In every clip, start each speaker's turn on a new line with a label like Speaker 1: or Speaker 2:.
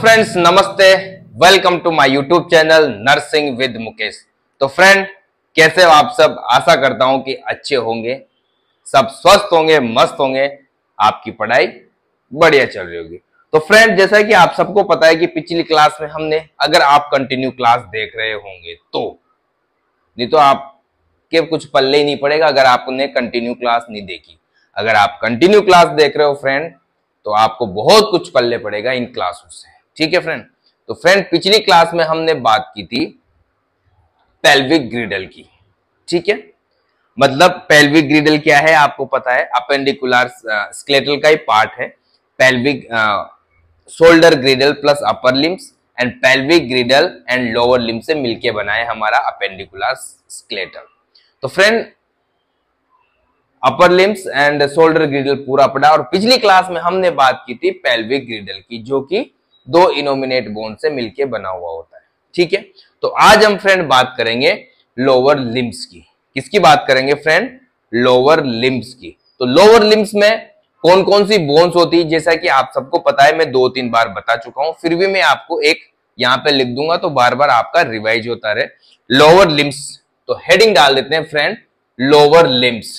Speaker 1: friends नमस्ते welcome to my YouTube channel nursing with Mukesh तो friend कैसे हो आप सब आशा करता हूं कि अच्छे होंगे सब स्वस्थ होंगे मस्त होंगे आपकी पढ़ाई बढ़िया चल रही होगी तो फ्रेंड जैसा कि आप सबको पता है कि पिछली क्लास में हमने अगर आप कंटिन्यू क्लास देख रहे होंगे तो नहीं तो आपके कुछ पल्ले ही नहीं पड़ेगा अगर आपने कंटिन्यू क्लास नहीं देखी अगर आप कंटिन्यू क्लास देख रहे हो फ्रेंड तो आपको बहुत कुछ पल्ले पड़ेगा इन क्लासों से ठीक है फ्रेंड तो फ्रेंड पिछली क्लास में हमने बात की थी पेल्विक ग्रिडल की ठीक है मतलब पेल्विक ग्रिडल क्या है आपको पता है अपेंडिकुलर स्केलेटल का ही पार्ट है pelvic shoulder girdle plus upper limbs and pelvic girdle and lower limb से मिलके बना है हमारा अपेंडिकुलर स्केलेटल तो friend upper limbs and shoulder girdle पूरा पड़ा और पिछली क्लास में हमने बात की थी पेल्विक ग्रिडल की जो कि दो इनोमिनेट बोन से मिलके बना हुआ होता है ठीक है तो आज हम फ्रेंड बात करेंगे लोअर लिम्स की किसकी बात करेंगे फ्रेंड लोअर लिम्स की तो लोअर लिम्स में कौन कौन सी बोन्स होती है जैसा कि आप सबको पता है मैं दो तीन बार बता चुका हूं फिर भी मैं आपको एक यहां पे लिख दूंगा तो बार बार आपका रिवाइज होता रहे लोअर लिम्स तो हेडिंग डाल देते हैं फ्रेंड लोअर लिम्स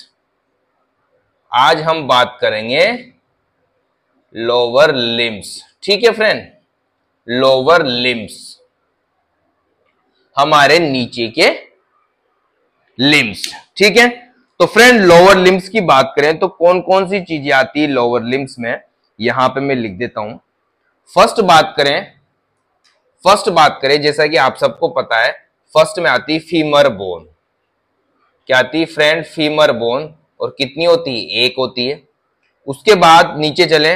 Speaker 1: आज हम बात करेंगे लोअर लिम्स ठीक है फ्रेंड लोअर लिम्स हमारे नीचे के लिम्स ठीक है तो फ्रेंड लोअर लिम्स की बात करें तो कौन कौन सी चीजें आती है लोअर लिम्स में यहां पे मैं लिख देता हूं फर्स्ट बात करें फर्स्ट बात करें जैसा कि आप सबको पता है फर्स्ट में आती फीमर बोन क्या आती है फ्रेंड फीमर बोन और कितनी होती है एक होती है उसके बाद नीचे चलें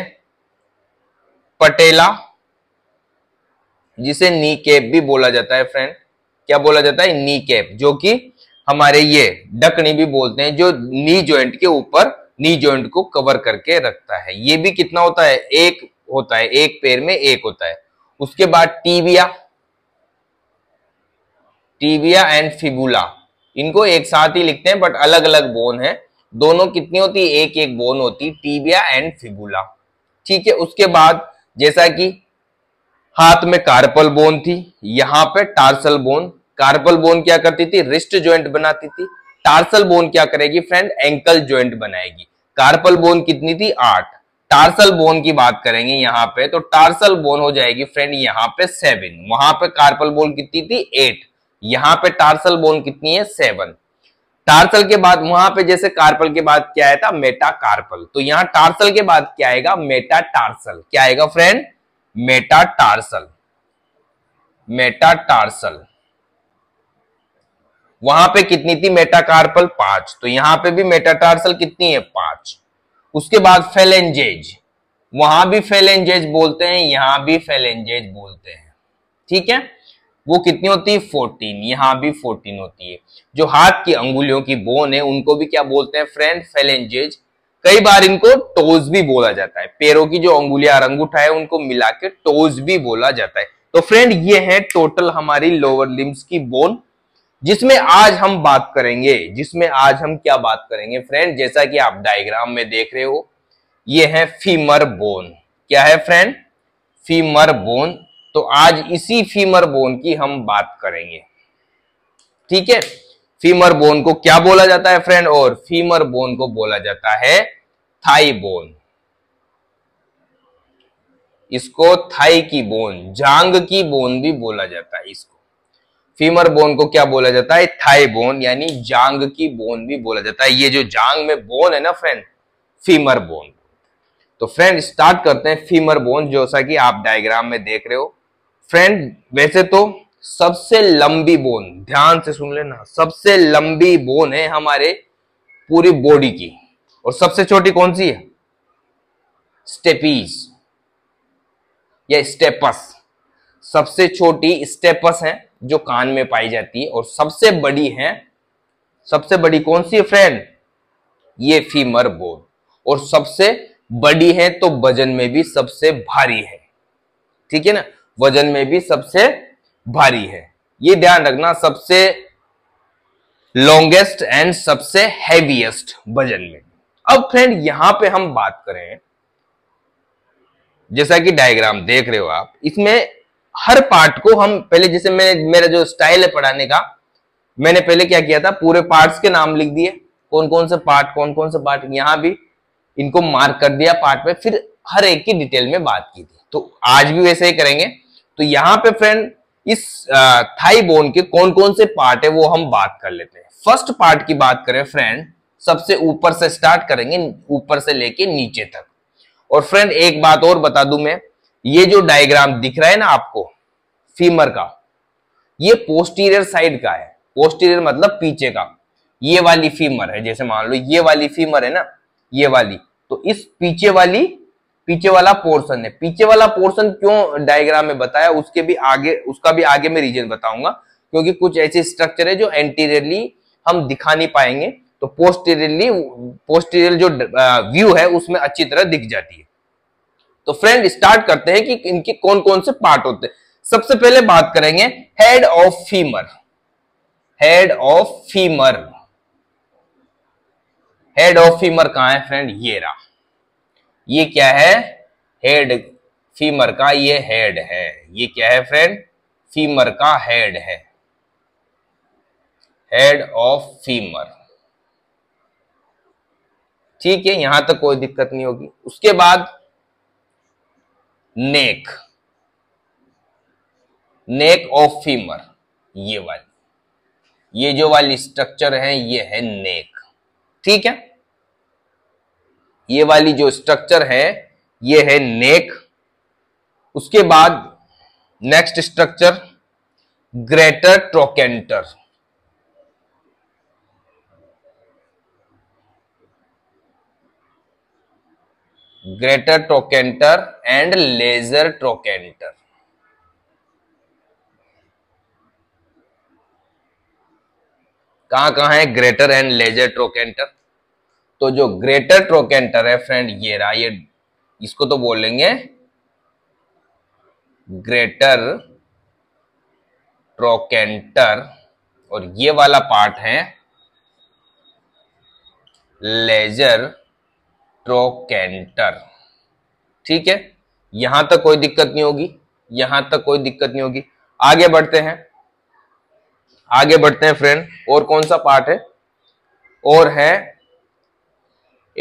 Speaker 1: पटेला जिसे नी कैप भी बोला जाता है फ्रेंड क्या बोला जाता है नी कैप जो कि हमारे ये डकनी भी बोलते हैं जो नी ज्वाइंट के ऊपर नी ज्वाइंट को कवर करके रखता है ये भी कितना होता है एक होता है एक पैर में एक होता है उसके बाद टीबिया टीबिया एंड फिबुला इनको एक साथ ही लिखते हैं बट अलग अलग बोन है दोनों कितनी होती है एक एक बोन होती टीबिया एंड फिबुला ठीक है उसके बाद जैसा कि हाथ में कार्पल बोन थी यहां पे टार्सल बोन कार्पल बोन क्या करती थी रिस्ट ज्वाइंट बनाती थी टार्सल बोन क्या करेगी फ्रेंड एंकल ज्वाइंट बनाएगी कार्पल बोन कितनी थी आठ टार्सल बोन की बात करेंगे यहां पे तो टार्सल बोन हो जाएगी फ्रेंड यहाँ पे सेवन वहां पे कार्पल बोन कितनी थी एट यहां पे टार्सल बोन कितनी है सेवन टार्सल के बाद वहां पे जैसे कार्पल के बाद क्या आया था मेटा कार्पल तो यहां टार्सल के बाद क्या आएगा मेटा टार्सल क्या आएगा friend metatarsal metatarsal वहां पे कितनी थी मेटा कार्पल पांच तो यहां पे भी मेटा टार्सल कितनी है पांच उसके बाद फेलेंजेज वहां भी फेलेंजेज बोलते हैं यहां भी फेलेंजेज बोलते हैं ठीक है वो कितनी होती है फोर्टीन यहाँ भी फोर्टीन होती है जो हाथ की अंगुलियों की बोन है उनको भी क्या बोलते हैं फ्रेंड फेलेंजेज कई बार इनको टोज भी बोला जाता है पैरों की जो अंगुलियां अंगूठा है उनको मिला के टोज भी बोला जाता है तो फ्रेंड ये है टोटल हमारी लोअर लिम्स की बोन जिसमें आज हम बात करेंगे जिसमें आज हम क्या बात करेंगे फ्रेंड जैसा कि आप डायग्राम में देख रहे हो ये है फीमर बोन क्या है फ्रेंड फीमर बोन तो आज इसी फीमर बोन की हम बात करेंगे ठीक है फीमर बोन को क्या बोला जाता है फ्रेंड और फीमर बोन को बोला जाता है थाई बोन इसको थाई की बोन जांग की बोन भी बोला जाता है इसको फीमर बोन को क्या बोला जाता है थाई बोन यानी जांग की बोन भी बोला जाता है ये जो जांग में बोन है ना फ्रेंड फीमर बोन तो फ्रेंड स्टार्ट करते हैं फीमर बोन जैसा कि आप डायग्राम में देख रहे हो फ्रेंड वैसे तो सबसे लंबी बोन ध्यान से सुन लेना सबसे लंबी बोन है हमारे पूरी बॉडी की और सबसे छोटी कौन सी है स्टेपीज या स्टेपस सबसे छोटी स्टेपस है जो कान में पाई जाती है और सबसे बड़ी है सबसे बड़ी कौन सी है फ्रेंड ये फीमर बोन और सबसे बड़ी है तो वजन में भी सबसे भारी है ठीक है ना वजन में भी सबसे भारी है ये ध्यान रखना सबसे लॉन्गेस्ट एंड सबसे हैवीएस्ट वजन में अब फ्रेंड यहां पे हम बात करें जैसा कि डायग्राम देख रहे हो आप इसमें हर पार्ट को हम पहले जैसे मैं मेरा जो स्टाइल है पढ़ाने का मैंने पहले क्या किया था पूरे पार्ट्स के नाम लिख दिए कौन कौन से पार्ट कौन कौन से पार्ट यहां भी इनको मार्क कर दिया पार्ट पे फिर हर एक की डिटेल में बात की थी तो आज भी वैसे ही करेंगे तो यहां पे फ्रेंड इस थाई बोन के कौन कौन से पार्ट है वो हम बात कर लेते हैं फर्स्ट पार्ट की बात करें फ्रेंड सबसे ऊपर से स्टार्ट करेंगे ऊपर से लेके नीचे तक और फ्रेंड एक बात और बता दू मैं ये जो डायग्राम दिख रहा है ना आपको फीमर का ये पोस्टीरियर साइड का है पोस्टीरियर मतलब पीछे का ये वाली फीमर है जैसे मान लो ये वाली फीमर है ना ये वाली तो इस पीछे वाली पीछे वाला पोर्शन है पीछे वाला पोर्शन क्यों डायग्राम में बताया उसके भी आगे उसका भी आगे में रीजन बताऊंगा क्योंकि कुछ ऐसे स्ट्रक्चर है जो एंटीरियरली हम दिखा नहीं पाएंगे तो पोस्टीरियरली पोस्टीरियर जो व्यू है उसमें अच्छी तरह दिख जाती है तो फ्रेंड स्टार्ट करते हैं कि इनके कौन कौन से पार्ट होते हैं सबसे पहले बात करेंगे head of femur head of femur head of femur कहा है फ्रेंड ये रहा ये क्या है हेड फीमर का ये हेड है ये क्या है फ्रेंड फीमर का हेड है हेड ऑफ फीमर ठीक है यहां तक कोई दिक्कत नहीं होगी उसके बाद नेक नेक ऑफ फीमर ये वाली ये जो वाली स्ट्रक्चर है ये है नेक ठीक है ये वाली जो स्ट्रक्चर है ये है नेक उसके बाद next structure greater trochanter greater trochanter and lesser trochanter कहां कहां है ग्रेटर एंड लेजर ट्रोकेंटर तो जो ग्रेटर ट्रोकेंटर है फ्रेंड ये रहा ये इसको तो बोलेंगे ग्रेटर ट्रोकेंटर और ये वाला पार्ट है लेजर ट्रोकेंटर ठीक है यहां तक कोई दिक्कत नहीं होगी यहां तक कोई दिक्कत नहीं होगी आगे बढ़ते हैं आगे बढ़ते हैं फ्रेंड और कौन सा पार्ट है और है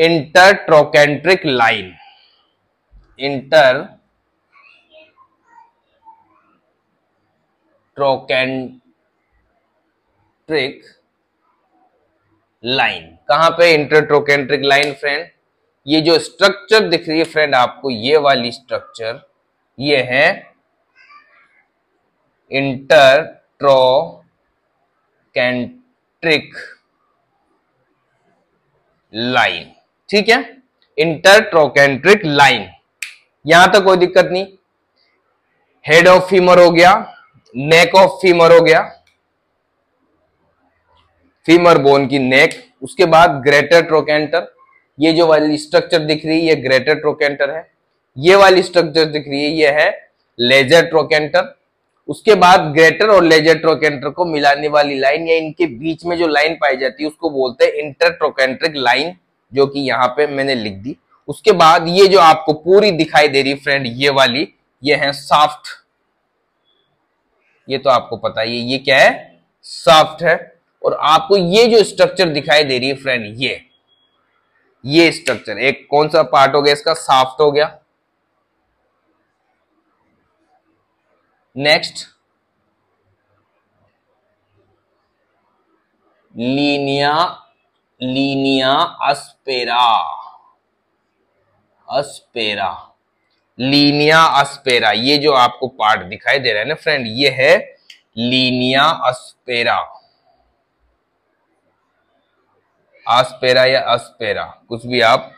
Speaker 1: intertrochanteric line intertrochanteric line कहां पे इंटर ट्रोकेंट्रिक लाइन फ्रेंड ये जो स्ट्रक्चर दिख रही है फ्रेंड आपको ये वाली स्ट्रक्चर ये है इंटर ट्रोकेंट्रिक लाइन ठीक है इंटरट्रोकेंट्रिक लाइन यहां तक तो कोई दिक्कत नहीं हेड ऑफ फीमर हो गया नेक ऑफ फीमर हो गया फीमर बोन की नेक उसके बाद ग्रेटर ट्रोकेंटर ये जो वाली स्ट्रक्चर दिख रही है ये ग्रेटर ट्रोकेंटर है ये वाली स्ट्रक्चर दिख रही है ये है लेजर ट्रोकेंटर उसके बाद ग्रेटर और लेजर ट्रोकेंटर को मिलाने वाली लाइन या इनके बीच में जो लाइन पाई जाती है उसको बोलते हैं इंटर ट्रोकेंट्रिक लाइन जो कि यहाँ पे मैंने लिख दी उसके बाद ये जो आपको पूरी दिखाई दे रही फ्रेंड ये वाली ये है सॉफ्ट ये तो आपको पता ही ये क्या है सॉफ्ट है और आपको ये जो स्ट्रक्चर दिखाई दे रही है फ्रेंड ये ये स्ट्रक्चर एक कौन सा पार्ट हो गया इसका सॉफ्ट हो गया next linea linea aspera aspera linea aspera ये जो आपको पार्ट दिखाई दे रहा है ना फ्रेंड ये है लीनिया अस्पेरा आस्पेरा या अस्पेरा कुछ भी आप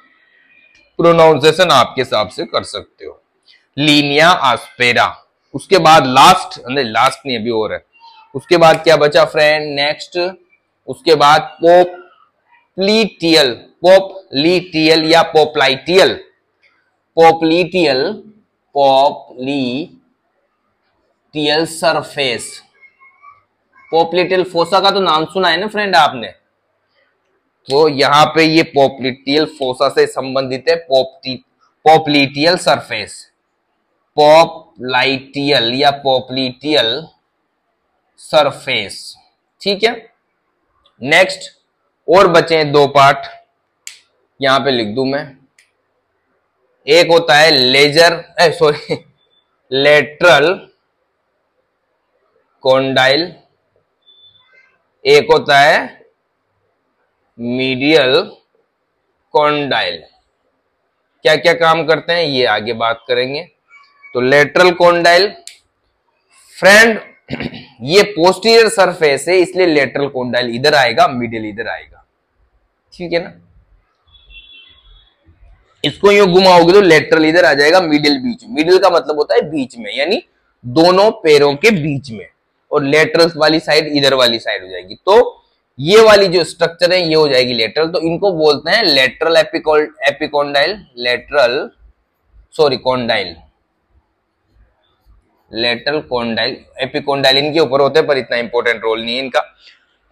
Speaker 1: प्रोनाउंसिएशन आपके हिसाब से कर सकते हो लीनिया आस्पेरा उसके बाद लास्ट अंदर लास्ट नहीं अभी और है उसके बाद क्या बचा फ्रेंड नेक्स्ट उसके बाद पोप पोपलीटियल पोपलीटियल या पोपलाइटियल पोपलीटियल पोपलीटियल सरफेस पोपलिटियल फोसा का तो नाम सुना है ना फ्रेंड आपने तो यहां पे ये पोपलिटियल फोसा से संबंधित है पोपटी सरफेस पोपलाइटियल या पोपलीटियल सरफेस ठीक है नेक्स्ट और बचे दो पार्ट यहां पे लिख दू मैं एक होता है लेजर सॉरी लेटरल कोंडाइल एक होता है मीडियल कोंडाइल क्या क्या काम करते हैं ये आगे बात करेंगे तो लेटरल कोंडाइल फ्रेंड ये पोस्टीरियर सरफेस है इसलिए लेटरल कोंडाइल इधर आएगा मीडियल इधर आएगा ठीक है ना इसको यूं घुमाओगे तो लेटरल इधर आ जाएगा मिडिल बीच मिडिल का मतलब होता है बीच में यानी दोनों पैरों के बीच में और लेटरल वाली साइड इधर वाली साइड हो जाएगी तो ये वाली जो स्ट्रक्चर है ये हो जाएगी लेटरल तो इनको बोलते हैं lateral epicondyle lateral sorry condyle lateral condyle epicondyle इनके ऊपर होते हैं पर इतना इंपॉर्टेंट रोल नहीं है इनका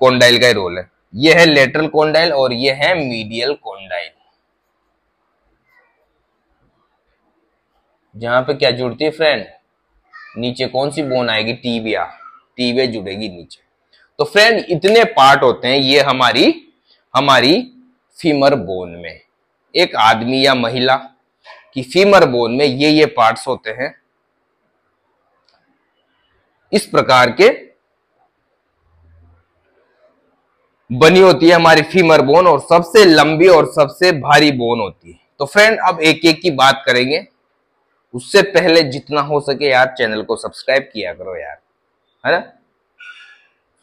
Speaker 1: कॉन्डाइल का ही रोल है ये है लेटरल कोंडाइल और ये है मीडियल कोंडाइल जहां पे क्या जुड़ती है फ्रेंड नीचे कौन सी बोन आएगी टीबिया टीबिया जुड़ेगी नीचे तो फ्रेंड इतने पार्ट होते हैं ये हमारी हमारी फीमर बोन में एक आदमी या महिला की फीमर बोन में ये ये पार्ट्स होते हैं इस प्रकार के बनी होती है हमारी फीमर बोन और सबसे लंबी और सबसे भारी बोन होती है तो फ्रेंड अब एक एक की बात करेंगे उससे पहले जितना हो सके यार चैनल को सब्सक्राइब किया करो यार है ना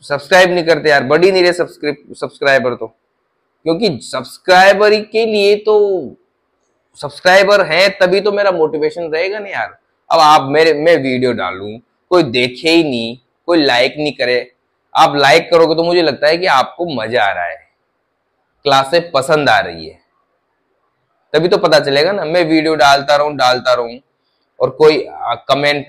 Speaker 1: सब्सक्राइब नहीं करते यार बड़ी नहीं रहे सब्सक्राइबर तो क्योंकि सब्सक्राइबर के लिए तो सब्सक्राइबर है तभी तो मेरा मोटिवेशन रहेगा ना यार अब आप मेरे मैं वीडियो डालू कोई देखे ही नहीं कोई लाइक नहीं करे आप लाइक करोगे तो मुझे लगता है कि आपको मजा आ रहा है क्लासे पसंद आ रही है तभी तो पता चलेगा ना मैं वीडियो डालता रहूं डालता रहूं और कोई कमेंट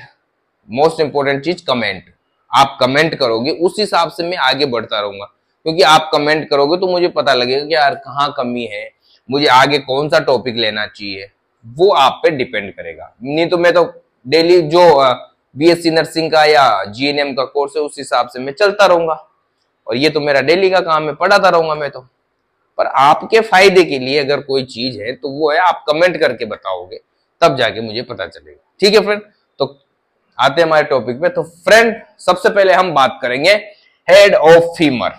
Speaker 1: मोस्ट इंपोर्टेंट चीज कमेंट आप कमेंट करोगे उस हिसाब से मैं आगे बढ़ता रहूंगा क्योंकि आप कमेंट करोगे तो मुझे पता लगेगा कि यार कहाँ कमी है मुझे आगे कौन सा टॉपिक लेना चाहिए वो आप पे डिपेंड करेगा नहीं तो मैं तो डेली जो बीएससी नर्सिंग का या जीएनएम का कोर्स है उस हिसाब से मैं चलता रहूंगा और ये तो मेरा डेली का काम है पढ़ाता रहूंगा मैं तो पर आपके फायदे के लिए अगर कोई चीज है तो वो है आप कमेंट करके बताओगे तब जाके मुझे पता चलेगा ठीक है फ्रेंड तो आते हैं हमारे टॉपिक पे तो फ्रेंड सबसे पहले हम बात करेंगे head of femur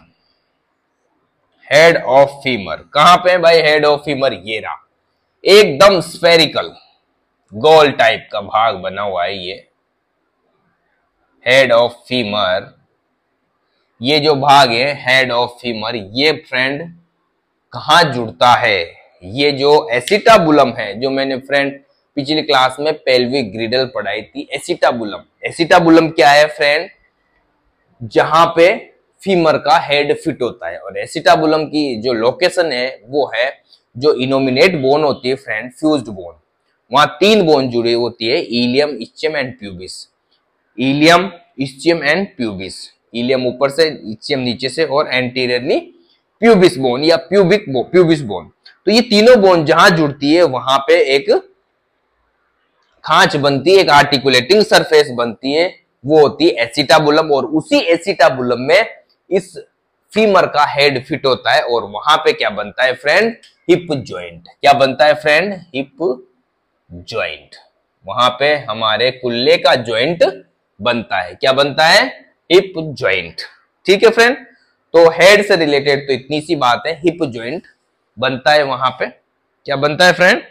Speaker 1: head of femur कहां पे है भाई हेड ऑफ फीमर ये रहा एकदम स्पेरिकल गोल टाइप का भाग बना हुआ है ये हेड ऑफ फीमर ये जो भाग है हेड ऑफ फीमर ये फ्रेंड कहा जुड़ता है ये जो एसिटाबुलम है जो मैंने फ्रेंड पिछली क्लास में पेल्विक ग्रिडल पढ़ाई थी एसिटाबुलम एसिटाबुलम क्या है फ्रेंड जहां पे फीमर का हेड फिट होता है और एसिटाबुलम की जो लोकेशन है वो है जो इनोमिनेट बोन होती है फ्रेंड फ्यूज्ड बोन वहां तीन बोन जुड़ी होती है ilium ischium and pubis ilium ischium and pubis ilium ऊपर से इस्चियम नीचे से और एंटीरियरली प्यूबिस बोन या प्यूबिक बो, प्यूबिस बोन तो ये तीनों बोन जहां जुड़ती है वहां पे एक खांच बनती है एक आर्टिकुलेटिंग सरफेस बनती है वो होती है एसिटाबुलम और उसी एसिटाबुलम में इस फीमर का हेड फिट होता है और वहां पे क्या बनता है फ्रेंड हिप ज्वाइंट क्या बनता है फ्रेंड हिप ज्वाइंट वहां पे हमारे कुल्ले का ज्वाइंट बनता है क्या बनता है हिप ज्वाइंट ठीक है फ्रेंड तो हेड से रिलेटेड तो इतनी सी बात है हिप ज्वाइंट बनता है वहां पे क्या बनता है फ्रेंड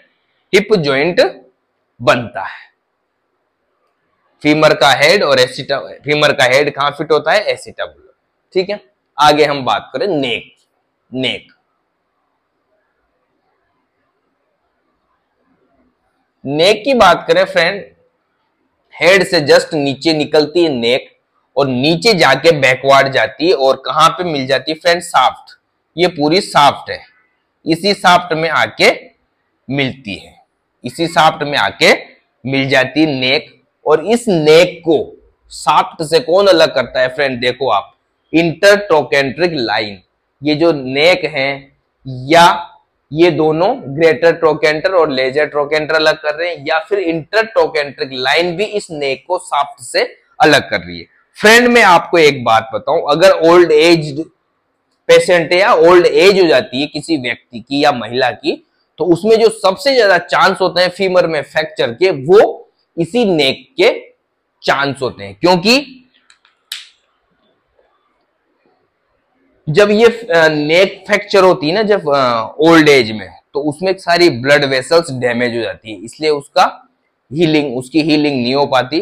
Speaker 1: हिप ज्वाइंट बनता है फीमर का हेड और एसिटा फीमर का हेड कहां फिट होता है एसिटाबुलर ठीक है आगे हम बात करें नेक नेक नेक की बात करें फ्रेंड हेड से जस्ट नीचे निकलती है नेक और नीचे जाके बैकवर्ड जाती है और कहां पे मिल जाती है फ्रेंड साफ्ट ये पूरी साफ्ट है इसी साफ्ट में आके मिलती है इसी साफ्ट में आके मिल जाती है नेक और इस नेक को साफ्ट से कौन अलग करता है फ्रेंड देखो आप इंटरट्रोकेंट्रिक लाइन ये जो नेक है या ये दोनों ग्रेटर ट्रोकेंटर और लेजर ट्रोकेंटर अलग कर रहे हैं या फिर इंटर ट्रोकेंट्रिक लाइन भी इस नेक को साफ्ट से अलग कर रही है फ्रेंड में आपको एक बात बताऊं अगर ओल्ड एज पेशेंट या ओल्ड एज हो जाती है किसी व्यक्ति की या महिला की तो उसमें जो सबसे ज्यादा चांस होते हैं फीमर में फ्रैक्चर के वो इसी नेक के चांस होते हैं क्योंकि जब ये नेक फ्रैक्चर होती है ना जब ओल्ड एज में तो उसमें सारी ब्लड वेसल्स डैमेज हो जाती है इसलिए उसका हीलिंग उसकी हीलिंग नहीं हो पाती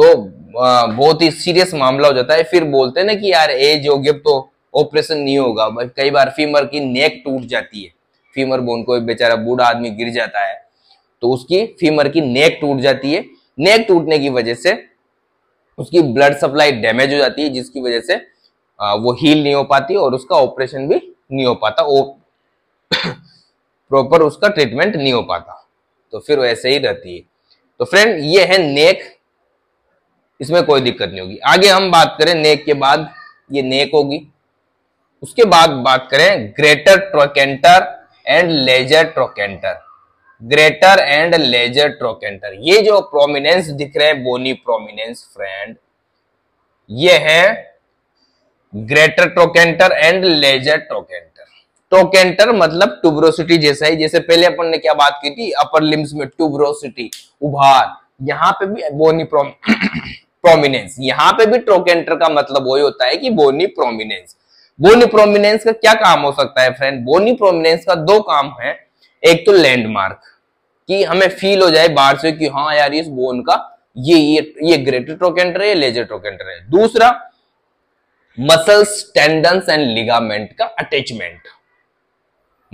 Speaker 1: तो बहुत ही सीरियस मामला हो जाता है फिर बोलते हैं ना कि यार एज हो गया तो ऑपरेशन नहीं होगा कई बार फीमर की नेक टूट जाती है फीमर बोन को बेचारा बूढ़ा आदमी गिर जाता है तो उसकी फीमर की नेक टूट जाती है नेक टूटने की वजह से उसकी ब्लड सप्लाई डैमेज हो जाती है जिसकी वजह से वो हील नहीं हो पाती और उसका ऑपरेशन भी नहीं हो पाता प्रॉपर उसका ट्रीटमेंट नहीं हो पाता तो फिर वो ऐसे ही रहती है तो फ्रेंड ये है नेक इसमें कोई दिक्कत नहीं होगी आगे हम बात करें नेक के बाद ये नेक होगी उसके बाद बात करें greater trochanter and lesser trochanter greater and lesser trochanter ये जो प्रोमिनेंस दिख रहे हैं बोनी प्रोमिनेंस फ्रेंड ये है greater trochanter and lesser trochanter trochanter मतलब ट्यूब्रोसिटी जैसा ही जैसे पहले अपन ने क्या बात की थी अपर लिम्स में ट्यूब्रोसिटी उभार यहाँ पे भी बोनी प्रोमिनेंस यहाँ पे भी ट्रोकेंटर का मतलब वही होता है कि बोनी प्रोमिनेंस बोनी प्रोमिनेंस का क्या काम हो सकता है फ्रेंड बोनी प्रोमिनेंस का दो काम है एक तो लैंडमार्क कि हमें फील हो जाए बाहर से कि हाँ यार इस बोन का ये ये ये ग्रेटर ट्रोकेंटर है लेजर ट्रोकेंटर है दूसरा मसल्स टेंडन्स एंड लिगामेंट का attachment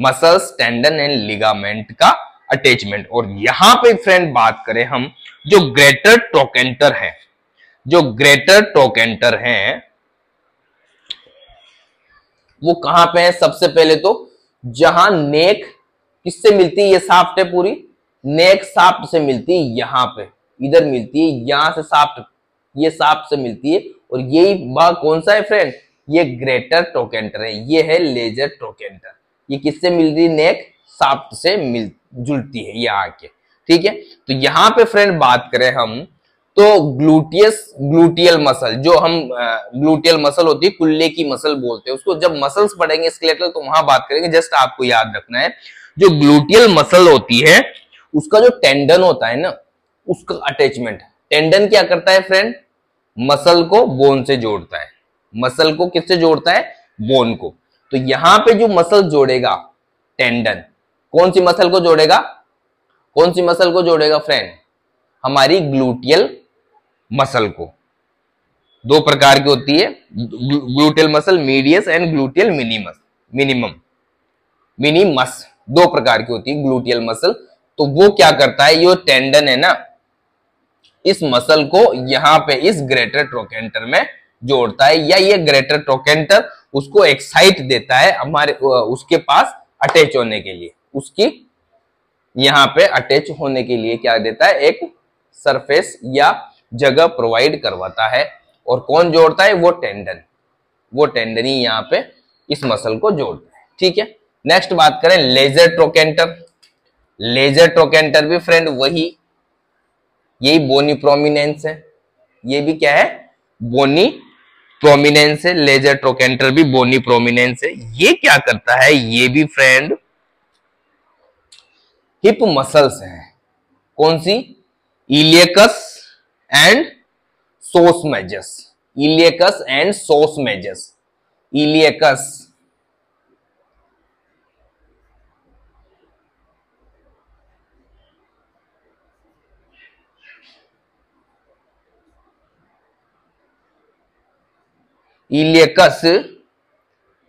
Speaker 1: muscles tendon and ligament का अटैचमेंट और यहां पे फ्रेंड बात करें हम जो ग्रेटर टोकेंटर है जो ग्रेटर टोकेंटर है वो कहां पे है सबसे पहले तो जहां नेक किससे मिलती है ये साफ्ट है पूरी नेक साफ्ट से मिलती है यहां पे इधर मिलती है यहां से साफ्ट ये साफ्ट से मिलती है और यही भाग कौन सा है फ्रेंड ये ग्रेटर ट्रोकेंटर है ये है लेजर ट्रोकेंटर ये किससे मिल रही नेक साफ्ट से मिल जुलती है ये आके ठीक है तो यहाँ पे फ्रेंड बात करें हम तो ग्लूटियस ग्लूटियल मसल जो हम ग्लूटियल मसल होती है कुल्ले की मसल बोलते हैं उसको जब मसल्स पड़ेंगे स्केलेटल तो वहां बात करेंगे जस्ट आपको याद रखना है जो ग्लूटियल मसल होती है उसका जो टेंडन होता है ना उसका अटैचमेंट टेंडन क्या करता है फ्रेंड मसल को बोन से जोड़ता है मसल को किससे जोड़ता है बोन को तो यहां पे जो मसल जोड़ेगा टेंडन कौन सी मसल को जोड़ेगा कौन सी मसल को जोड़ेगा फ्रेंड हमारी ग्लूटियल मसल को दो प्रकार की होती है gluteal muscle medius and gluteal minimus minimum minimus दो प्रकार की होती है ग्लूटियल मसल तो वो क्या करता है ये टेंडन है ना इस मसल को यहां पे इस ग्रेटर ट्रोकेंटर में जोड़ता है या ये ग्रेटर ट्रोकेंटर उसको एक्साइट देता है हमारे उसके पास अटैच होने के लिए उसकी यहां पे अटैच होने के लिए क्या देता है एक सरफेस या जगह प्रोवाइड करवाता है और कौन जोड़ता है वो टेंडन वो टेंडन ही यहाँ पे इस मसल को जोड़ता है ठीक है नेक्स्ट बात करें लेजर ट्रोकेंटर लेजर ट्रोकेंटर भी फ्रेंड वही यही बोनी प्रोमिनेंस है ये भी क्या है बोनी प्रोमिनेंस है लेजर ट्रोकेंटर भी बोनी प्रोमिनेंस है ये क्या करता है ये भी फ्रेंड हिप मसल्स है कौन सी iliacus and psoas major iliacus and psoas major iliacus iliacus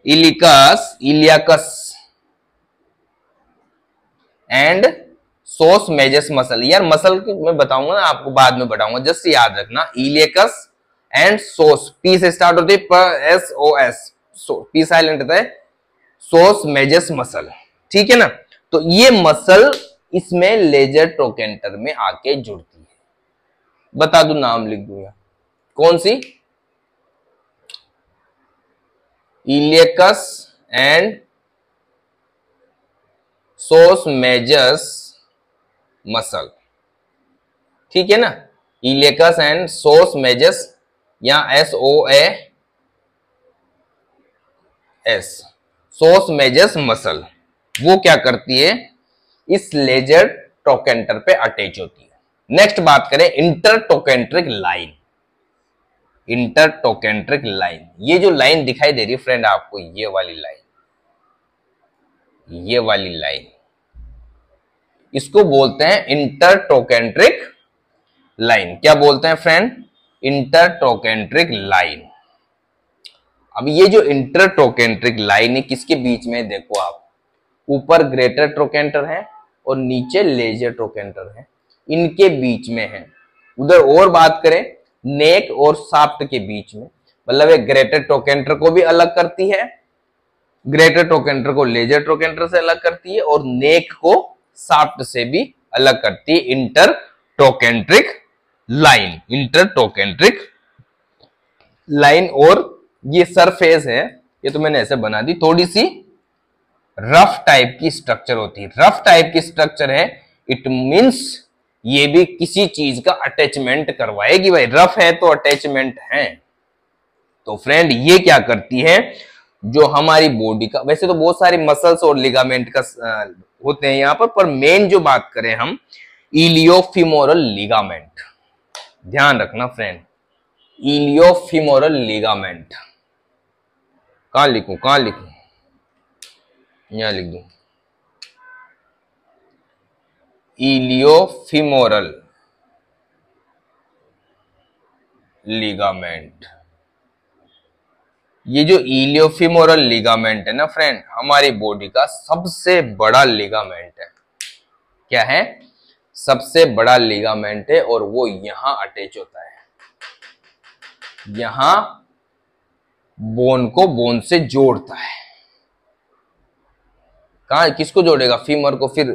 Speaker 1: iliacus iliacus and psoas major muscle यार मसल मैं बताऊंगा ना आपको बाद में बताऊंगा जस्ट याद रखना इलियकस एंड सोस पी से स्टार्ट होती है S O S P silent है सोस मेजस मसल ठीक है ना तो ये मसल इसमें लेजर ट्रोकेंटर में आके जुड़ती है बता दू नाम लिख दूंगा कौन सी इलेकस एंड सोस मेजस मसल ठीक है ना इलेकस एंड सोस मेजस या S O S psoas major muscle वो क्या करती है इस लेजर टोकेंटर पे अटैच होती है नेक्स्ट बात करें intertrochanteric line intertrochanteric line ये जो लाइन दिखाई दे रही है फ्रेंड आपको ये वाली लाइन ये वाली लाइन इसको बोलते हैं इंटरटोकेंट्रिक लाइन क्या बोलते हैं फ्रेंड इंटरटोकेंट्रिक लाइन अब ये जो इंटरटोकेंट्रिक लाइन है किसके बीच में देखो आप ऊपर ग्रेटर ट्रोकेंटर है और नीचे लेजर ट्रोकेंटर है इनके बीच में है उधर और बात करें नेक और साफ्ट के बीच में मतलब ग्रेटर टोकेंटर को भी अलग करती है ग्रेटर टोकेंटर को लेजर टोकेंटर से अलग करती है और नेक को साफ्ट से भी अलग करती है intertrochanteric line intertrochanteric line और ये सरफेस है ये तो मैंने ऐसे बना दी थोड़ी सी रफ टाइप की स्ट्रक्चर होती है रफ टाइप की स्ट्रक्चर है इट मींस ये भी किसी चीज का अटैचमेंट करवाएगी भाई रफ है तो अटैचमेंट है तो फ्रेंड ये क्या करती है जो हमारी बॉडी का वैसे तो बहुत सारे मसल्स और लिगामेंट का होते हैं यहां पर पर मेन जो बात करें हम इलियोफिमोरल लिगामेंट ध्यान रखना फ्रेंड इलियोफिमोरल लिगामेंट कहा लिखू कहा लिखू यहां लिख दू इलियोफिमोरल लिगामेंट ये जो इलियोफिमोरल लिगामेंट है ना फ्रेंड हमारी बॉडी का सबसे बड़ा लिगामेंट है क्या है सबसे बड़ा लिगामेंट है और वो यहां अटैच होता है यहां बोन को बोन से जोड़ता है कहा किसको जोड़ेगा फीमर को फिर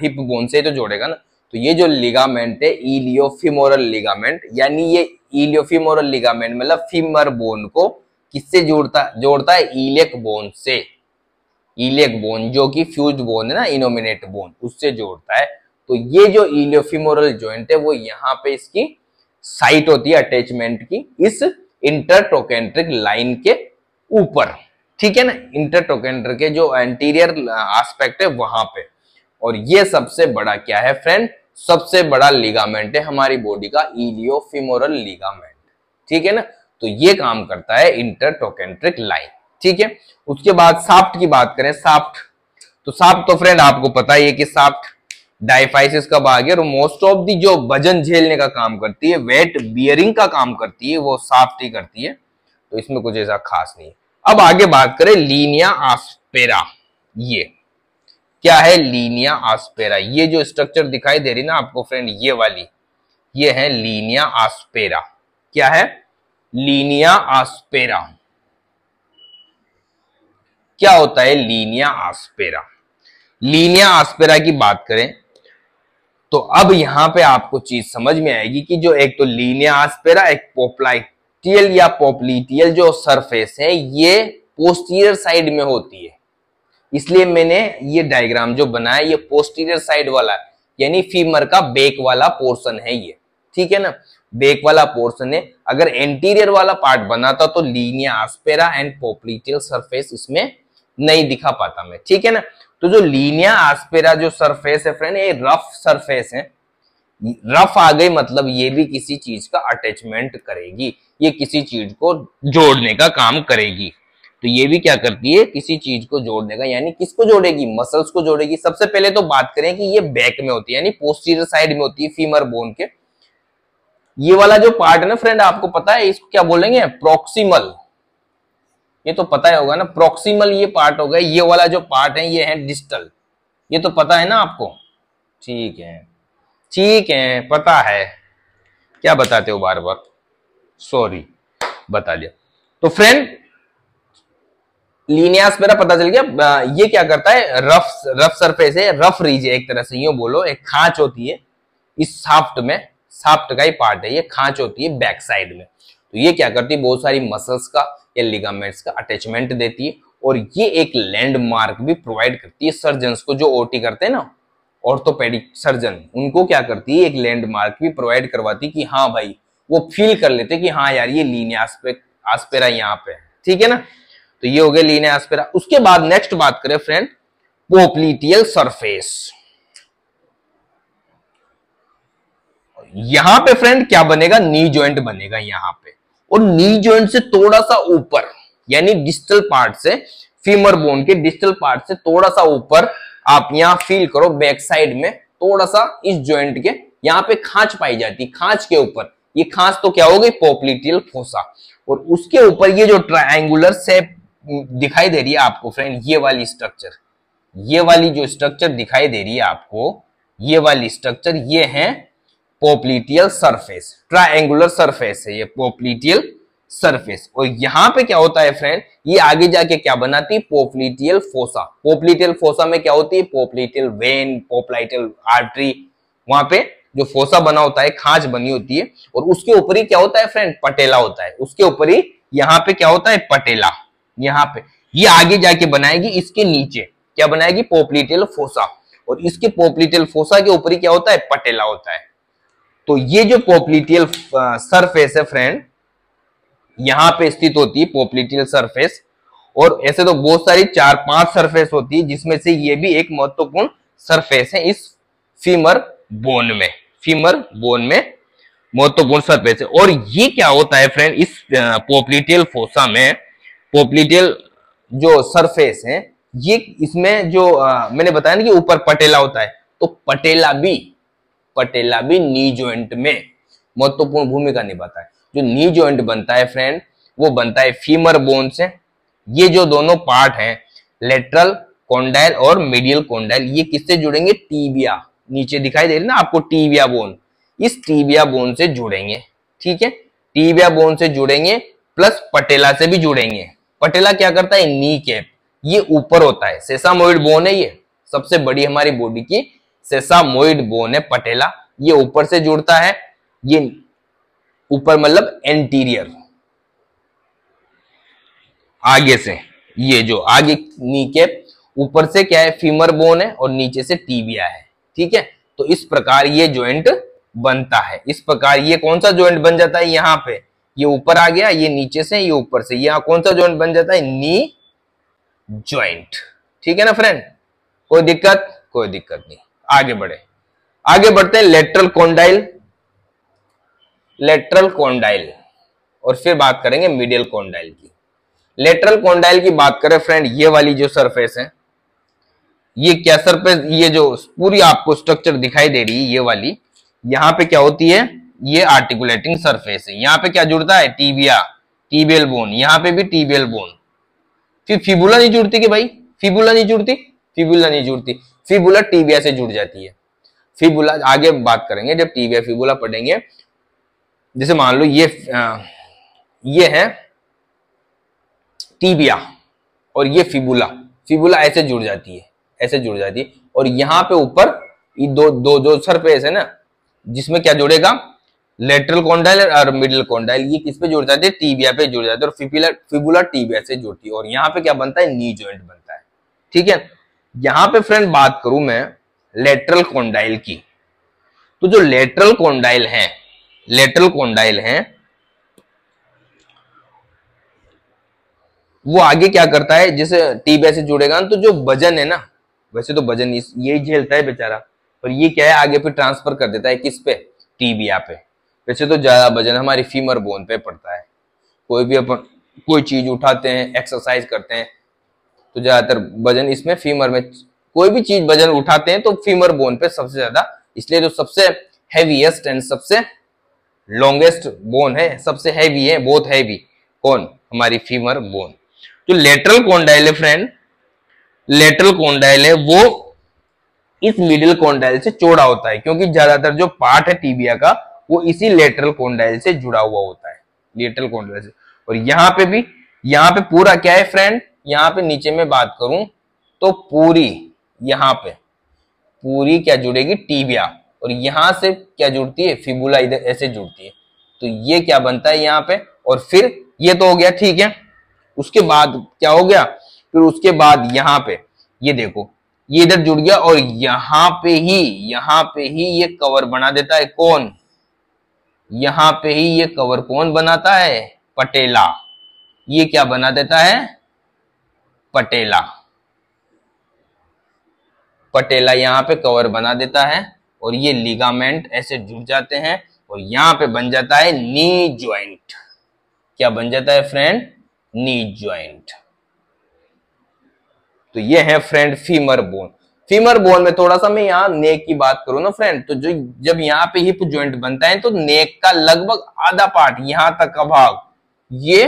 Speaker 1: हिप बोन से तो जोड़ेगा ना तो ये जो लिगामेंट है इलियोफीमोरल लिगामेंट यानी ये इलियोफीमोरल लिगामेंट मतलब फीमर बोन को किससे जोड़ता जोड़ता है इलेक बोन से इलेक बोन जो कि फ्यूज बोन है ना इनोमिनेट बोन उससे जोड़ता है तो ये जो इलियोफीमोरल ज्वाइंट है वो यहाँ पे इसकी साइट होती है अटैचमेंट की इस इंटरटोकेंट्रिक लाइन के ऊपर ठीक है ना इंटर टोकेंडर के जो एंटीरियर आस्पेक्ट uh, है वहां पे और ये सबसे बड़ा क्या है फ्रेंड सबसे बड़ा लिगामेंट है हमारी बॉडी का इलियोफिमोरल लिगामेंट ठीक है ना तो ये काम करता है इंटर टोकेंट्रिक लाइन ठीक है उसके बाद साफ्ट की बात करें साफ्ट तो साफ्ट तो फ्रेंड आपको पता ही है कि साफ्ट डाइफाइसिस का भाग है और मोस्ट ऑफ दी जो वजन झेलने का काम करती है वेट बियरिंग का काम करती है वो साफ्ट ही करती है तो इसमें कुछ ऐसा खास नहीं है अब आगे बात करें लीनिया आस्पेरा ये क्या है लीनिया आस्पेरा ये जो स्ट्रक्चर दिखाई दे रही ना आपको फ्रेंड ये वाली ये है लीनिया आस्पेरा क्या है लीनिया आस्पेरा क्या होता है लीनिया आस्पेरा लीनिया आस्पेरा की बात करें तो अब यहां पे आपको चीज समझ में आएगी कि जो एक तो लीनिया आस्पेरा एक पोपलाइट टीएल या पॉपलीटियल जो सरफेस है ये पोस्टीरियर साइड में होती है इसलिए मैंने ये डायग्राम जो बनाया ये पोस्टीरियर साइड वाला यानी फीमर का बेक वाला पोर्शन है ये ठीक है ना बेक वाला पोर्शन है अगर एंटीरियर वाला पार्ट बनाता तो linea aspera and popliteal surface इसमें नहीं दिखा पाता मैं ठीक है ना तो जो लीनिया आस्पेरा जो सरफेस है फ्रेंड ये रफ सरफेस है रफ आ गई मतलब ये भी किसी चीज का अटैचमेंट करेगी ये किसी चीज को जोड़ने का काम करेगी तो ये भी क्या करती है किसी चीज को जोड़ने का यानी किसको जोड़ेगी मसल्स को जोड़ेगी सबसे पहले तो बात करें कि ये बैक में होती है यानी पोस्टीरियर साइड में होती है फीमर बोन के ये वाला जो पार्ट है ना फ्रेंड आपको पता है इसको क्या बोलेंगे प्रोक्सीमल ये तो पता ही होगा ना प्रोक्सीमल ये पार्ट होगा ये वाला जो पार्ट है ये है डिस्टल ये तो पता है ना आपको ठीक है ठीक है पता है क्या बताते हो बार बार सॉरी बता दिया तो फ्रेंड लीनियास मेरा पता चल गया ये क्या करता है रफ रफ सरफेस है रफ रीज एक तरह से यू बोलो एक खांच होती है इस साफ्ट में साफ्ट का ही पार्ट है ये खांच होती है बैक साइड में तो ये क्या करती है बहुत सारी मसल्स का या लिगामेंट्स का अटैचमेंट देती है और ये एक लैंडमार्क भी प्रोवाइड करती है सर्जन को जो ओटी करते हैं ना ऑर्थोपेडिक सर्जन उनको क्या करती है एक लैंडमार्क भी प्रोवाइड करवाती कि हाँ भाई वो फील कर लेते कि हाँ यार ये लीनिया आस्पेरा यहाँ पे ठीक है ना तो ये हो गया लीनिया आस्पेरा उसके बाद नेक्स्ट बात करें फ्रेंड पोपलिटियल सरफेस यहां पे फ्रेंड क्या बनेगा नी ज्वाइंट बनेगा यहां पे और नी ज्वाइंट से थोड़ा सा ऊपर यानी डिस्टल पार्ट से फीमर बोन के डिस्टल पार्ट से थोड़ा सा ऊपर आप यहाँ फील करो बैक साइड में थोड़ा सा इस ज्वाइंट के यहाँ पे खांच पाई जाती है खांच के ऊपर ये खांच तो क्या हो गई पोपलिटियल फोसा और उसके ऊपर ये जो ट्रायंगुलर से दिखाई दे रही है आपको फ्रेंड ये वाली स्ट्रक्चर ये वाली जो स्ट्रक्चर दिखाई दे रही है आपको ये वाली स्ट्रक्चर ये है पोपलिटियल सरफेस ट्राइंगुलर सरफेस है ये पोपलिटियल सरफेस और यहां पे क्या होता है फ्रेंड ये आगे जाके क्या बनाती है पोपलिटियल फोसा पोपलिटियल फोसा में क्या होती है पोपलिटियल वेन पोपलाइटियल आर्ट्री वहां पे जो फोसा बना होता है खांच बनी होती है और उसके ऊपर ही क्या होता है फ्रेंड पटेला होता है उसके ऊपर ही यहाँ पे क्या होता है पटेला यहाँ पे ये आगे जाके बनाएगी इसके नीचे क्या बनाएगी पोपलिटियल फोसा और इसके पोपलिटियल फोसा के ऊपर ही क्या होता है पटेला होता है तो ये जो पोपलिटियल सरफेस है फ्रेंड यहां पे स्थित होती है पोपलिटियल सरफेस और ऐसे तो बहुत सारी चार पांच सरफेस होती है जिसमें से ये भी एक महत्वपूर्ण सरफेस है इस फीमर बोन में फीमर बोन में महत्वपूर्ण सरफेस है और ये क्या होता है फ्रेंड इस पोपलिटियल फोसा में पोपलिटियल जो सरफेस है ये इसमें जो आ, मैंने बताया ना कि ऊपर पटेला होता है तो पटेला भी पटेला भी नी ज्वाइंट में महत्वपूर्ण भूमिका निभाता है जो नी ज्वाइंट बनता है फ्रेंड वो बनता है फीमर बोन से ये जो दोनों पार्ट हैं लेटरल कोंडाइल और मेडियल कोंडाइल ये किससे जुड़ेंगे टीबिया नीचे दिखाई दे रही ना आपको टीबिया बोन इस टीबिया बोन से जुड़ेंगे ठीक है टीबिया बोन से जुड़ेंगे प्लस पटेला से भी जुड़ेंगे पटेला क्या करता है नी कैप ये ऊपर होता है सेसामोइड बोन है ये सबसे बड़ी हमारी बॉडी की सेसामोइड बोन है पटेला ये ऊपर से जुड़ता है ये ऊपर मतलब एंटीरियर आगे से ये जो आगे नी के ऊपर से क्या है फीमर बोन है और नीचे से टीबिया है ठीक है तो इस प्रकार ये ज्वाइंट बनता है इस प्रकार ये कौन सा ज्वाइंट बन जाता है यहां पे ये ऊपर आ गया ये नीचे से ये ऊपर से यहां कौन सा ज्वाइंट बन जाता है नी ज्वाइंट ठीक है ना फ्रेंड कोई दिक्कत कोई दिक्कत नहीं आगे बढ़े आगे बढ़ते हैं लेटरल कॉन्डाइल लेटरल कोंडाइल और फिर बात करेंगे मीडियल कोंडाइल की लेटरल कोंडाइल की बात करें फ्रेंड ये वाली जो सरफेस है ये क्या सरफेस ये जो पूरी आपको स्ट्रक्चर दिखाई दे रही है ये वाली यहाँ पे क्या होती है ये आर्टिकुलेटिंग सरफेस है यहां पे क्या जुड़ता है टीबिया टीबियल बोन यहाँ पे भी टीबियल बोन फिर फिबुला नहीं जुड़ती कि भाई फिबुला नहीं जुड़ती फिबुला नहीं जुड़ती फिबुला टीबिया से जुड़ जाती है फिबुला आगे बात करेंगे जब टीबिया फिबुला पढ़ेंगे जैसे मान लो ये ये है टीबिया और ये फिबुला फिबुला ऐसे जुड़ जाती है ऐसे जुड़ जाती है और यहां पे ऊपर ये दो दो जो सर पे ऐसे ना जिसमें क्या जुड़ेगा लेटरल कॉन्डाइल और मिडिल कॉन्डाइल ये किस पे जुड़ जाती है टीबिया पे जुड़ जाती है और फिबुला फिबुला टीबिया से जुड़ती है और यहां पर क्या बनता है नी ज्वाइंट बनता है ठीक है यहाँ पे फ्रेंड बात करूं मैं लेटरल कॉन्डाइल की तो जो लेटरल कॉन्डाइल है लेटरल कोंडाइल हैं वो आगे क्या करता है जैसे टीबिया से जुड़ेगा तो जो वजन है ना वैसे तो वजन यही झेलता है बेचारा पर ये क्या है आगे फिर ट्रांसफर कर देता है किस पे टीबिया पे वैसे तो ज्यादा वजन हमारी फीमर बोन पे पड़ता है कोई भी अपन कोई चीज उठाते हैं एक्सरसाइज करते हैं तो ज्यादातर वजन इसमें फीमर में कोई भी चीज वजन उठाते हैं तो फीमर बोन पे सबसे ज्यादा इसलिए जो सबसे हैवीएस्ट एंड सबसे लॉन्गेस्ट बोन है सबसे हैवी है बहुत हैवी कौन हमारी फीमर बोन जो लेटरल कॉन्डाइल है फ्रेंड लेटरल कोंडाइल है वो इस मिडिल कॉन्डाइल से चौड़ा होता है क्योंकि ज्यादातर जो पार्ट है टीबिया का वो इसी लेटरल कॉन्डाइल से जुड़ा हुआ होता है लेटरल कॉन्डाइल से और यहाँ पे भी यहाँ पे पूरा क्या है फ्रेंड यहाँ पे नीचे में बात करूं तो पूरी यहाँ पे पूरी क्या जुड़ेगी टीबिया और यहां से क्या जुड़ती है फिबुला इधर ऐसे जुड़ती है तो ये क्या बनता है यहाँ पे और फिर ये तो हो गया ठीक है उसके बाद क्या हो गया फिर उसके बाद यहाँ पे ये देखो ये इधर जुड़ गया और यहां पे ही यहां पे ही ये कवर बना देता है कौन यहां पे ही ये कवर कौन बनाता है पटेला ये क्या बना देता है पटेला पटेला यहां पे कवर बना देता है और ये लिगामेंट ऐसे जुड़ जाते हैं और यहां पे बन जाता है नी ज्वाइंट क्या बन जाता है फ्रेंड नी ज्वाइंट तो ये है friend femur bone femur bone में थोड़ा सा मैं यहां नेक की बात करूं ना फ्रेंड तो जो जब यहां पे हिप ज्वाइंट बनता है तो नेक का लगभग आधा पार्ट यहां तक का भाग ये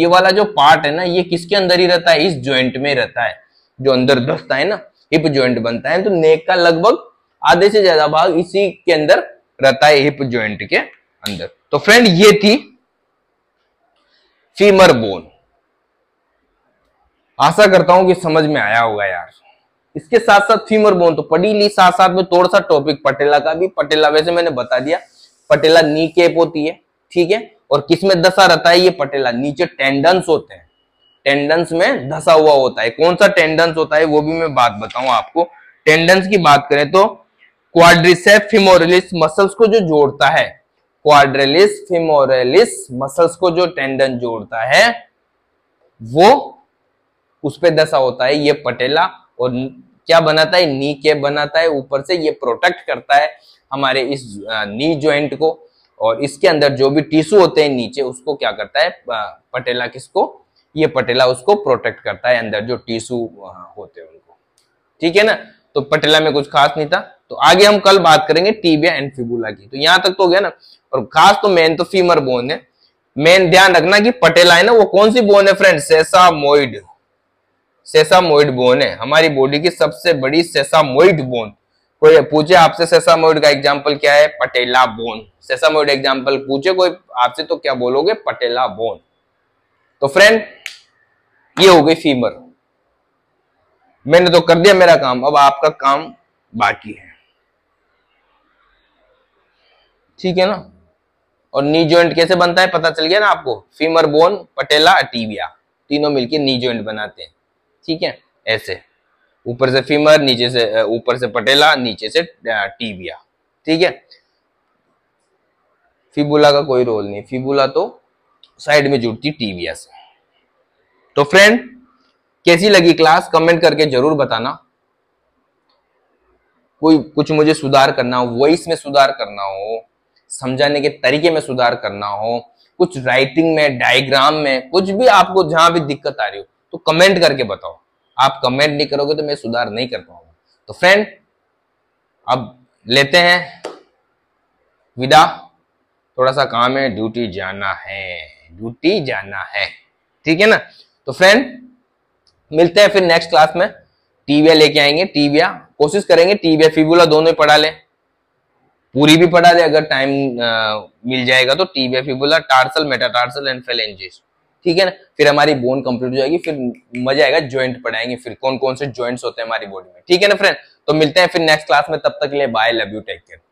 Speaker 1: ये वाला जो पार्ट है ना ये किसके अंदर ही रहता है इस ज्वाइंट में रहता है जो अंदर धसता है ना हिप ज्वाइंट बनता है तो नेक का लगभग आधे से ज्यादा भाग इसी के अंदर रहता है हिप ज्वाइंट के अंदर तो फ्रेंड ये थी फीमर बोन आशा करता हूं कि समझ में आया होगा यार इसके साथ साथ फीमर बोन तो पढ़ी ली साथ साथ में थोड़ा सा टॉपिक पटेला का भी पटेला वैसे मैंने बता दिया पटेला नी केप होती है ठीक है और किसमें दशा रहता है ये पटेला नीचे टेंडन्स होते हैं टेंडन्स में धसा हुआ होता है कौन सा टेंडन्स होता है वो भी मैं बात बताऊं आपको टेंडन्स की बात करें तो क्वाड्रिसेप फिमोरलिस मसल्स को जो जोड़ता है क्वाड्रेलिस फिमोरेलिस मसल्स को जो टेंडन जोड़ता है वो उस पर दशा होता है ये पटेला और क्या बनाता है नी के बनाता है ऊपर से ये प्रोटेक्ट करता है हमारे इस नी ज्वाइंट को और इसके अंदर जो भी टिश्यू होते हैं नीचे उसको क्या करता है पटेला किसको ये पटेला उसको प्रोटेक्ट करता है अंदर जो टिश्यू होते हैं उनको ठीक है ना तो पटेला में कुछ खास नहीं था तो आगे हम कल बात करेंगे टीबिया एंड फिबुला की तो यहां तक तो हो गया ना और खास तो मेन तो फीमर बोन है मेन ध्यान रखना कि पटेला है ना वो कौन सी बोन है फ्रेंड सेसामोइड सेसामोइड बोन है हमारी बॉडी की सबसे बड़ी सेसामोइड बोन कोई पूछे आपसे सेसामोइड का एग्जाम्पल क्या है पटेला बोन सेसामोइड एग्जाम्पल पूछे कोई आपसे तो क्या बोलोगे पटेला बोन तो फ्रेंड ये हो गई फीमर मैंने तो कर दिया मेरा काम अब आपका काम बाकी है ठीक है ना और नी ज्वाइंट कैसे बनता है पता चल गया ना आपको फीमर बोन पटेला टीबिया तीनों मिलके नी ज्वाइंट बनाते हैं ठीक है ऐसे ऊपर से फीमर नीचे से ऊपर से पटेला नीचे से टीबिया ठीक है फिबुला का कोई रोल नहीं फिबुला तो साइड में जुड़ती टीबिया से तो फ्रेंड कैसी लगी क्लास कमेंट करके जरूर बताना कोई कुछ मुझे सुधार करना हो वॉइस में सुधार करना हो समझाने के तरीके में सुधार करना हो कुछ राइटिंग में डायग्राम में कुछ भी आपको जहां भी दिक्कत आ रही हो तो कमेंट करके बताओ आप कमेंट नहीं करोगे तो मैं सुधार नहीं कर पाऊंगा तो फ्रेंड अब लेते हैं विदा थोड़ा सा काम है ड्यूटी जाना है ड्यूटी जाना है ठीक है ना तो फ्रेंड मिलते हैं फिर नेक्स्ट क्लास में टीविया लेके आएंगे टीविया कोशिश करेंगे टीविया फिबुला दोनों ही पढ़ा लें पूरी भी पढ़ा दे अगर टाइम मिल जाएगा तो tibia fibula tarsal metatarsal and phalanges ठीक है ना फिर हमारी बोन कंप्लीट हो जाएगी फिर मजा आएगा ज्वाइंट पढ़ाएंगे फिर कौन कौन से ज्वाइंट्स होते हैं हमारी बॉडी में ठीक है ना फ्रेंड तो मिलते हैं फिर नेक्स्ट क्लास में तब तक के लिए bye love you take care